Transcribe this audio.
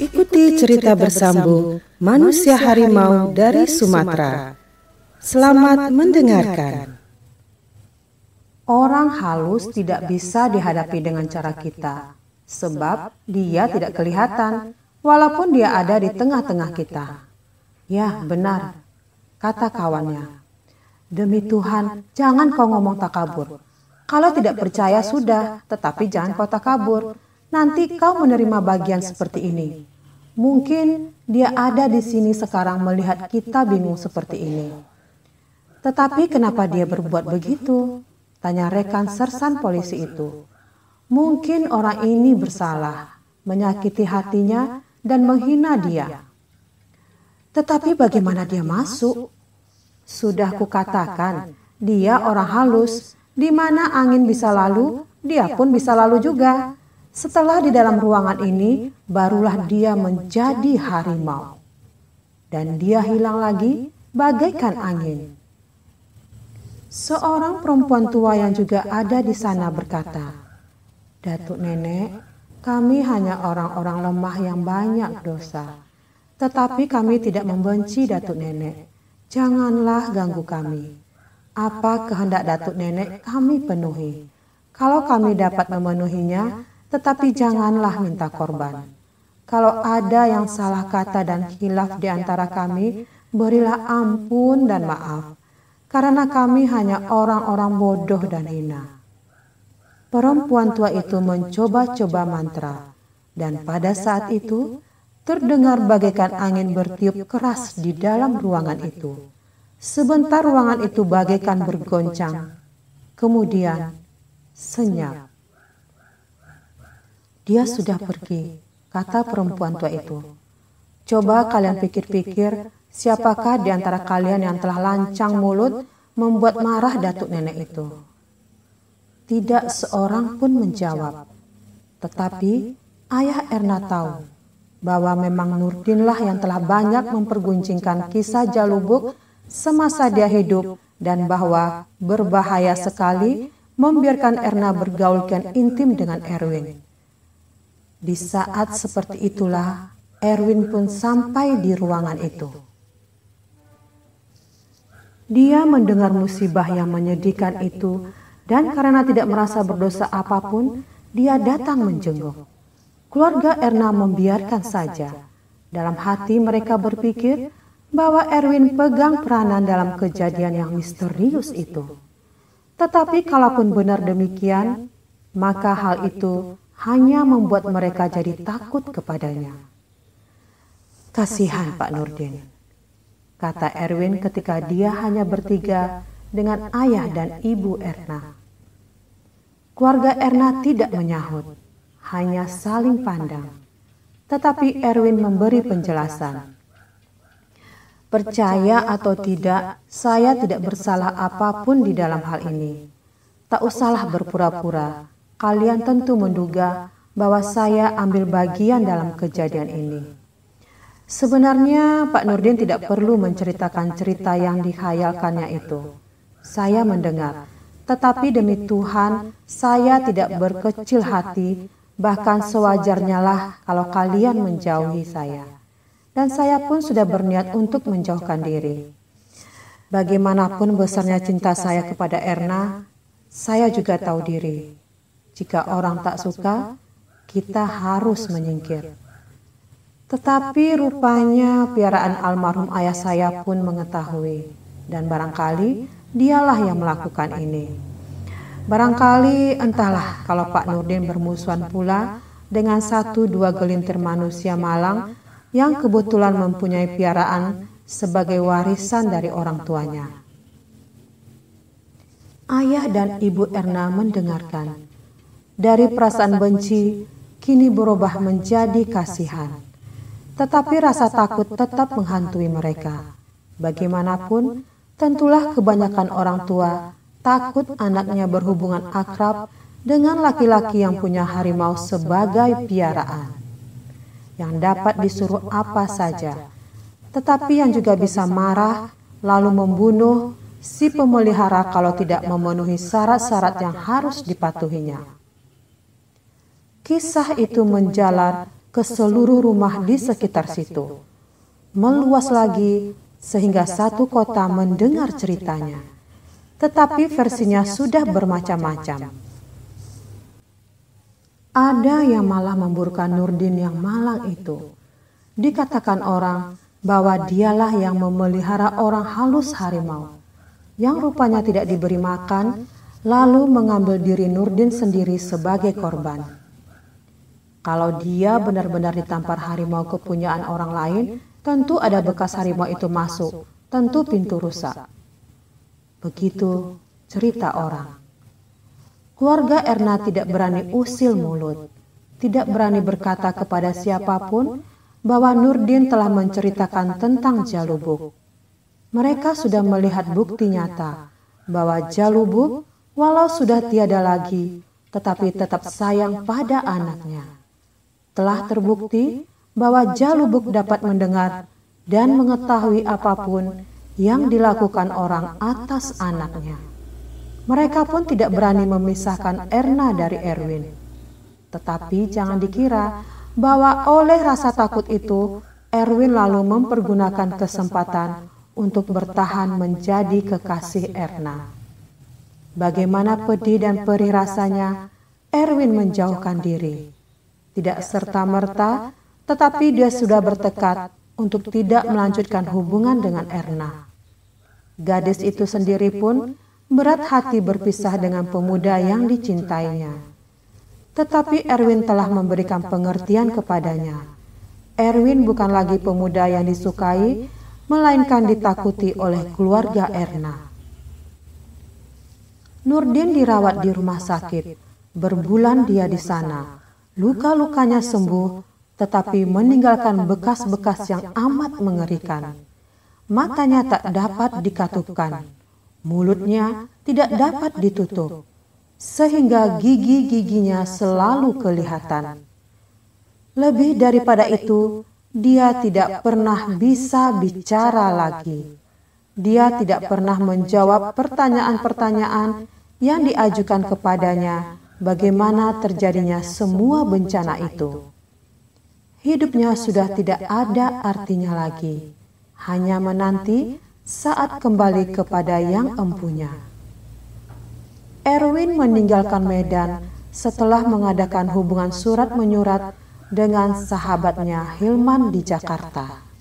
Ikuti cerita bersambung manusia harimau dari Sumatera. Selamat mendengarkan. Orang halus tidak bisa dihadapi dengan cara kita, sebab dia tidak kelihatan walaupun dia ada di tengah-tengah kita. Ya, benar, kata kawannya. Demi Tuhan, jangan kau ngomong takabur. Kalau tidak percaya sudah, tetapi jangan kau takabur. Nanti kau menerima bagian seperti ini. Mungkin dia ada di sini sekarang melihat kita bingung seperti ini. Tetapi kenapa dia berbuat begitu? Tanya rekan sersan polisi itu. Mungkin orang ini bersalah, menyakiti hatinya dan menghina dia. Tetapi bagaimana dia masuk? Sudah kukatakan, dia orang halus, di mana angin bisa lalu, dia pun bisa lalu juga. Setelah di dalam ruangan ini, barulah dia menjadi harimau. Dan dia hilang lagi bagaikan angin. Seorang perempuan tua yang juga ada di sana berkata, Datuk Nenek, kami hanya orang-orang lemah yang banyak dosa. Tetapi kami tidak membenci Datuk Nenek janganlah ganggu kami. Apa kehendak datuk nenek kami penuhi. Kalau kami dapat memenuhinya, tetapi janganlah minta korban. Kalau ada yang salah kata dan hilaf di antara kami, berilah ampun dan maaf, karena kami hanya orang-orang bodoh dan hina. Perempuan tua itu mencoba-coba mantra, dan pada saat itu terdengar bagaikan angin bertiup keras di dalam ruangan itu. Sebentar ruangan itu bagaikan bergoncang, kemudian senyap. Dia sudah pergi, kata perempuan tua itu. Coba kalian pikir-pikir, siapakah di antara kalian yang telah lancang mulut membuat marah datuk nenek itu? Tidak seorang pun menjawab. Tetapi ayah Erna tahu bahwa memang Nurdinlah yang telah banyak memperguncingkan kisah Jalubuk semasa dia hidup dan bahwa berbahaya sekali membiarkan Erna bergaulkan intim dengan Erwin. Di saat seperti itulah Erwin pun sampai di ruangan itu. Dia mendengar musibah yang menyedihkan itu dan karena tidak merasa berdosa apapun, dia datang menjenguk keluarga Erna membiarkan saja. Dalam hati mereka berpikir bahwa Erwin pegang peranan dalam kejadian yang misterius itu. Tetapi kalaupun benar demikian, maka hal itu hanya membuat mereka jadi takut kepadanya. Kasihan Pak Nurdin, kata Erwin ketika dia hanya bertiga dengan ayah dan ibu Erna. Keluarga Erna tidak menyahut hanya saling pandang. Tetapi Erwin memberi penjelasan. Percaya atau tidak, saya tidak bersalah apapun di dalam hal ini. Tak usahlah berpura-pura. Kalian tentu menduga bahwa saya ambil bagian dalam kejadian ini. Sebenarnya Pak Nurdin tidak perlu menceritakan cerita yang dihayalkannya itu. Saya mendengar, tetapi demi Tuhan, saya tidak berkecil hati Bahkan sewajarnya lah kalau kalian menjauhi saya. Dan saya pun sudah berniat untuk menjauhkan diri. Bagaimanapun besarnya cinta saya kepada Erna, saya juga tahu diri. Jika orang tak suka, kita harus menyingkir. Tetapi rupanya piaraan almarhum ayah saya pun mengetahui, dan barangkali dialah yang melakukan ini. Barangkali entahlah kalau Pak Nurdin bermusuhan pula dengan satu dua gelintir manusia malang yang kebetulan mempunyai piaraan sebagai warisan dari orang tuanya. Ayah dan ibu Erna mendengarkan. Dari perasaan benci, kini berubah menjadi kasihan. Tetapi rasa takut tetap menghantui mereka. Bagaimanapun, tentulah kebanyakan orang tua takut anaknya berhubungan akrab dengan laki-laki yang punya harimau sebagai piaraan, yang dapat disuruh apa saja, tetapi yang juga bisa marah, lalu membunuh si pemelihara kalau tidak memenuhi syarat-syarat yang harus dipatuhinya. Kisah itu menjalar ke seluruh rumah di sekitar situ, meluas lagi sehingga satu kota mendengar ceritanya tetapi versinya sudah bermacam-macam. Ada yang malah memburukkan Nurdin yang malang itu. Dikatakan orang bahwa dialah yang memelihara orang halus harimau, yang rupanya tidak diberi makan, lalu mengambil diri Nurdin sendiri sebagai korban. Kalau dia benar-benar ditampar harimau kepunyaan orang lain, tentu ada bekas harimau itu masuk, tentu pintu rusak. Begitu cerita orang. Keluarga Erna tidak berani usil mulut, tidak berani berkata kepada siapapun bahwa Nurdin telah menceritakan tentang Jalubuk. Mereka sudah melihat bukti nyata bahwa Jalubuk walau sudah tiada lagi, tetapi tetap sayang pada anaknya. Telah terbukti bahwa Jalubuk dapat mendengar dan mengetahui apapun yang dilakukan orang atas anaknya. Mereka pun tidak berani memisahkan Erna dari Erwin. Tetapi jangan dikira bahwa oleh rasa takut itu, Erwin lalu mempergunakan kesempatan untuk bertahan menjadi kekasih Erna. Bagaimana pedih dan perih rasanya, Erwin menjauhkan diri. Tidak serta-merta, tetapi dia sudah bertekad untuk tidak melanjutkan hubungan dengan Erna. Gadis itu sendiri pun berat hati berpisah dengan pemuda yang dicintainya. Tetapi Erwin telah memberikan pengertian kepadanya. Erwin bukan lagi pemuda yang disukai, melainkan ditakuti oleh keluarga Erna. Nurdin dirawat di rumah sakit. Berbulan dia di sana. Luka-lukanya sembuh, tetapi meninggalkan bekas-bekas yang amat mengerikan. Matanya tak dapat dikatupkan, mulutnya tidak dapat ditutup, sehingga gigi-giginya selalu kelihatan. Lebih daripada itu, dia tidak pernah bisa bicara lagi. Dia tidak pernah menjawab pertanyaan-pertanyaan yang diajukan kepadanya bagaimana terjadinya semua bencana itu hidupnya sudah tidak ada artinya lagi, hanya menanti saat kembali kepada yang empunya. Erwin meninggalkan Medan setelah mengadakan hubungan surat-menyurat dengan sahabatnya Hilman di Jakarta.